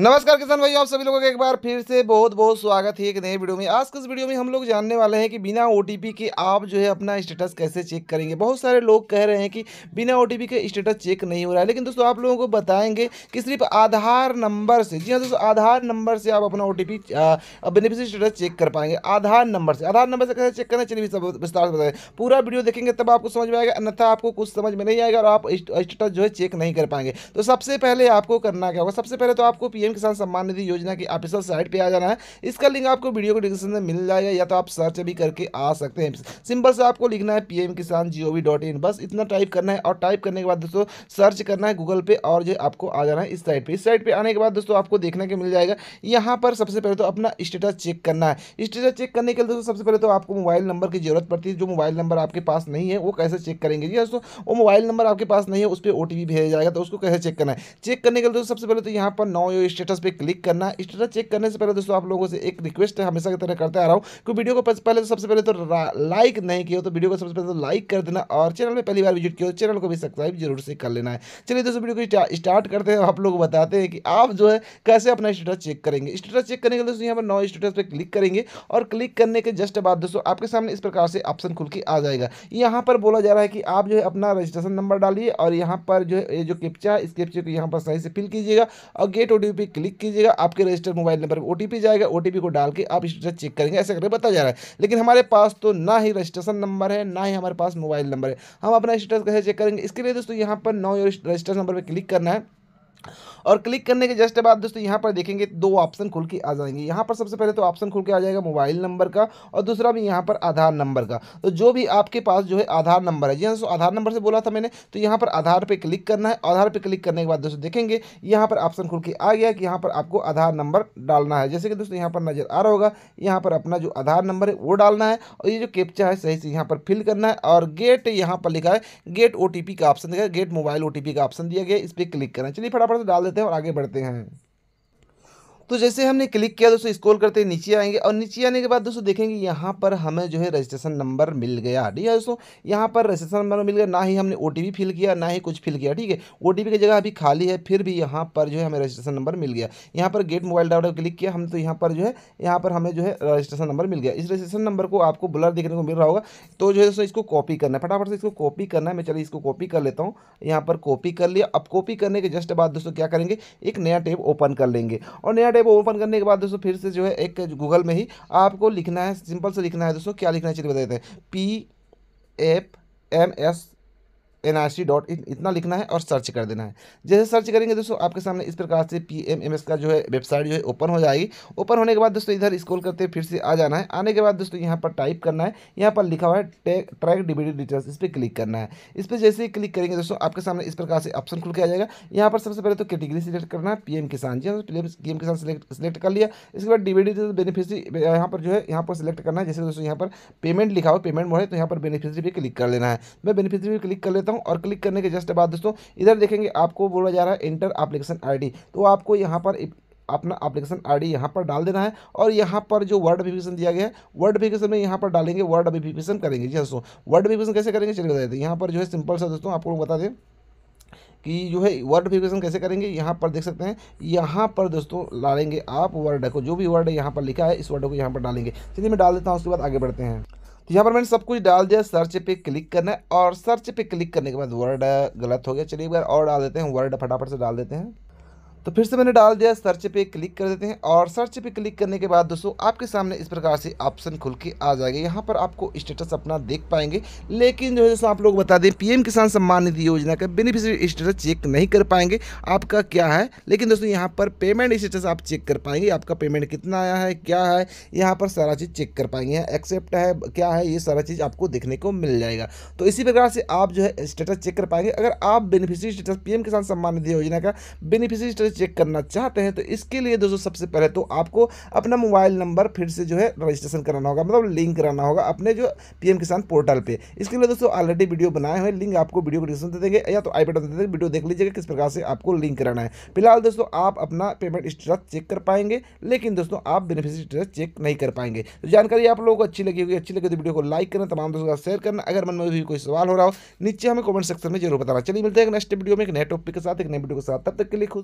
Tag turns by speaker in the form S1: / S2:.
S1: नमस्कार किसान भाई आप सभी लोगों का एक बार फिर से बहुत बहुत स्वागत है एक नए वीडियो में आज के इस वीडियो में हम लोग जानने वाले हैं कि बिना ओटीपी के आप जो है अपना स्टेटस कैसे चेक करेंगे बहुत सारे लोग कह रहे हैं कि बिना ओटीपी के स्टेटस चेक नहीं हो रहा है लेकिन दोस्तों आप लोगों को बताएंगे कि सिर्फ आधार नंबर से जी हाँ दोस्तों आधार नंबर से आप अपना O T beneficiary status check कर पाएंगे आधार नंबर से आधार नंबर से कैसे चेक करना चलिए विस्तार से बताएंगे पूरा वीडियो देखेंगे तब आपको समझ में आएगा अन्यथा आपको कुछ समझ में नहीं आएगा और आप स्टेटस जो है चेक नहीं कर पाएंगे तो सबसे पहले आपको करना क्या होगा सबसे पहले तो आपको पीएम किसान सम्मान निधि योजना की ऑफिशियल साइट पे आ जाना है इसका लिंक आपको वीडियो को डिस्क्रिप्शन में मिल जाएगा या तो आप सर्च भी करके आ सकते हैं सिंपल से आपको लिखना है पीएम किसान जी बस इतना टाइप करना है और टाइप करने के बाद दोस्तों सर्च करना है गूगल पे और जो आपको आ जाना है इस साइट पर इस साइट पर आने के बाद दोस्तों आपको देखने को मिल जाएगा यहाँ पर सबसे पहले तो अपना स्टेटस चेक करना है स्टेटस चेक करने के लिए दोस्तों सबसे पहले तो आपको मोबाइल नंबर की जरूरत पड़ती है जो मोबाइल नंबर आपके पास नहीं है वो कैसे चेक करेंगे जी दोस्तों वो मोबाइल नंबर आपके पास नहीं है उस पर ओ भेजा जाएगा तो उसको कैसे चेक करना है चेक करने के लिए दोस्तों सबसे पहले तो यहाँ पर नौ स्टेटस पे क्लिक करना स्टेटस चेक करने से पहले दोस्तों आप लोगों से एक रिक्वेस्ट है हमेशा की तरह करते आ रहा हूँ कि वीडियो को पहले तो सबसे पहले तो लाइक नहीं किया तो वीडियो को सबसे पहले तो लाइक कर देना और चैनल में पहली बार विजिट किया चैनल को भी सब्सक्राइब जरूर से कर लेना है चलिए दोस्तों वीडियो को स्टार्ट करते हैं आप लोग बताते हैं कि आप जो है कैसे अपना स्टेटस चेक करेंगे स्टेटस चेक करने के दोस्तों यहाँ पर नौ स्टेटस पर क्लिक करेंगे और क्लिक करने के जस्ट बाद दोस्तों आपके सामने इस प्रकार से ऑप्शन खुल के आ जाएगा यहाँ पर बोला जा रहा है कि आप जो है अपना रजिस्ट्रेशन नंबर डालिए और यहाँ पर जो है ये जो कैप्चा है इस कैप्चे को यहाँ पर सही से फिल कीजिएगा और गेट ओ पे क्लिक कीजिएगा आपके रजिस्टर मोबाइल नंबर पर ओ जाएगा ओ को डाल के आप स्टेटस चेक करेंगे ऐसा करके बताया जा रहा है लेकिन हमारे पास तो ना ही रजिस्ट्रेशन नंबर है ना ही हमारे पास मोबाइल नंबर है हम अपना स्टेटस कैसे चेक करेंगे इसके लिए दोस्तों यहाँ पर नौ रजिस्ट्रेशन नंबर पर क्लिक करना है और क्लिक करने के जस्ट बाद दोस्तों यहाँ पर देखेंगे दो ऑप्शन खुल के आ जाएंगे यहाँ पर सबसे पहले तो ऑप्शन खुल के आ जाएगा मोबाइल नंबर का और दूसरा भी यहाँ पर आधार नंबर का तो जो भी आपके पास जो है आधार नंबर है जी हाँ आधार नंबर से बोला था मैंने तो यहाँ पर आधार पर क्लिक करना है आधार पर क्लिक करने के बाद दोस्तों देखेंगे यहाँ पर ऑप्शन खुल के आ गया कि यहाँ पर आपको आधार नंबर डालना है जैसे कि दोस्तों यहाँ पर नज़र आ रहा होगा यहाँ पर अपना जो आधार नंबर है वो डालना है और ये जो कैप्चा है सही से यहाँ पर फिल करना है और गेट यहाँ पर लिखा है गेट ओ का ऑप्शन दिखा गेट मोबाइल ओ का ऑप्शन दिया गया इस पर क्लिक करना चलिए फटाफट पर डाल देते हैं और आगे बढ़ते हैं तो जैसे हमने क्लिक किया दोस्तों स्क्रॉल करते ही नीचे आएंगे और नीचे आने के बाद दोस्तों देखेंगे यहाँ पर हमें जो है रजिस्ट्रेशन नंबर मिल गया ठीक है दोस्तों यहाँ पर रजिस्ट्रेशन नंबर मिल गया ना ही हमने ओ फिल किया ना ही कुछ फिल किया ठीक है ओ की जगह अभी खाली है फिर भी यहाँ पर जो है हमें रजिस्ट्रेशन नंबर मिल गया यहाँ पर गेट मोबाइल डाउट क्लिक किया हम तो यहाँ पर जो है यहाँ पर हमें जो है रजिस्ट्रेशन नंबर मिल गया इस रजिस्ट्रेशन नंबर को आपको बुलर देखने को मिल रहा होगा तो जो है दोस्तों इसको कॉपी करना है फटाफट से इसको कॉपी करना है मैं चलिए इसको कॉपी कर लेता हूँ यहाँ पर कॉपी कर लिया अब कॉपी करने के जस्ट बाद दोस्तों क्या करेंगे एक नया टेप ओपन कर लेंगे और नया वेबसाइट है वो ओपन करने के बाद दोस्तों फिर से जो है एक गूगल में ही आपको लिखना है सिंपल से लिखना है दोस्तों क्या लिखना है चलिए बता देते हैं P F M S N R C dot in इतना लिखना है और सर्च कर देना है जैसे सर्च करेंगे दोस्तों आपके सामने इस प्रकार से पी एम एम एस का जो है वेबसाइट जो है ओपन हो जाएगी ओपन होने के बाद दोस्तों इधर स्क्रॉल करते फिर से आ जाना है आने के बाद दोस्तों यहाँ पर टाइप करना है यहाँ पर लिखा हुआ है ट्रैक डीबीडी डिटेल्स इस पर क्लिक करना है इस पर जैसे ही क्लिक करेंगे दोस्तों आपके सामने इस प्रकार से ऑप्शन खुल के आ जाएगा यहाँ पर सबसे पहले तो कैटेगरी सिलेक्ट करना है पीएम किसान जी पीएम किसान सिलेक्ट सिलेक्ट कर लिया इसके बाद डीबीडी बेनिफिशरी यहाँ पर जो है यहाँ पर सिलेक्ट करना है जैसे दोस्तों यहाँ पर पेमेंट लिखा हो पेमेंट मोड़े तो यहाँ पर बेनिफिशरी भी क्लिक कर लेना है मैं बेनिफिशरी भी क्लिक कर लेता हूँ हूँ और क्लिक करने के जस्ट बाद दोस्तों इधर देखेंगे आपको बोला जा रहा है इंटर एप्लीकेशन आई तो आपको यहाँ पर अपना एप्लीकेशन आईडी यहाँ पर डाल देना है और यहाँ पर जो वर्ड एप्लीकेशन दिया गया है वर्ड एप्लीकेशन में यहाँ पर डालेंगे वर्ड एप्लीकेशन करेंगे जी हाँ दोस्तों वर्ड एप्लीकेशन कैसे करेंगे चलिए बता देते हैं यहाँ पर जो है सिंपल सा दोस्तों आपको बता दें कि जो है वर्ड वेरिफिकेशन कैसे करेंगे यहाँ पर देख सकते हैं यहाँ पर दोस्तों डालेंगे आप वर्ड को जो भी वर्ड यहाँ पर लिखा है इस वर्ड को यहाँ पर डालेंगे चलिए मैं डाल देता हूँ उसके बाद आगे बढ़ते हैं तो यहाँ पर मैंने सब कुछ डाल दिया सर्च पे क्लिक करना है और सर्च पे क्लिक करने के बाद वर्ड गलत हो गया चलिए एक बार और डाल देते हैं वर्ड फटाफट से डाल देते हैं तो फिर से मैंने डाल दिया सर्च पे क्लिक कर देते हैं और सर्च पे क्लिक करने के बाद दोस्तों आपके सामने इस प्रकार से ऑप्शन खुल के आ जाएगा यहाँ पर आपको स्टेटस अपना देख पाएंगे लेकिन जो है जैसे आप लोग बता दें पीएम किसान सम्मान निधि योजना का बेनिफिशियरी स्टेटस चेक नहीं कर पाएंगे आपका क्या है लेकिन दोस्तों यहाँ पर पेमेंट स्टेटस आप चेक कर पाएंगे आपका पेमेंट कितना आया है क्या है यहाँ पर सारा चीज़ चेक कर पाएंगे एक्सेप्ट है क्या है ये सारा चीज़ आपको देखने को मिल जाएगा तो इसी प्रकार से आप जो है स्टेटस चेक कर पाएंगे अगर आप बेनिफिशियरी स्टेटस पीएम किसान सम्मान निधि योजना का बेनिफिशियरी स्टेटस चेक करना चाहते हैं तो इसके लिए दोस्तों सबसे पहले तो आपको अपना मोबाइल नंबर फिर से जो है रजिस्ट्रेशन कराना होगा मतलब लिंक कराना होगा अपने जो पीएम किसान पोर्टल पे इसके लिए दोस्तों ऑलरेडी वीडियो बनाए हुए लिंक आपको वीडियो को डिस्क्रिप्शन दे देंगे या तो आईपैड दे देंगे वीडियो देख लीजिएगा किस प्रकार से आपको लिंक कराना है फिलहाल दोस्तों आप अपना पेमेंट स्टेटस चेक कर पाएंगे लेकिन दोस्तों आप बेनिफिशियरी स्टेटस चेक नहीं कर पाएंगे तो जानकारी आप लोगों को अच्छी लगी होगी अच्छी लगी तो वीडियो को लाइक करना तमाम दोस्तों का शेयर करना अगर मन में भी कोई सवाल हो रहा हो नीचे हमें कमेंट सेक्शन में जरूर बताना चलिए मिलते हैं नेक्स्ट वीडियो में एक नए टॉपिक के साथ एक नए वीडियो के साथ तब तक के लिए खुद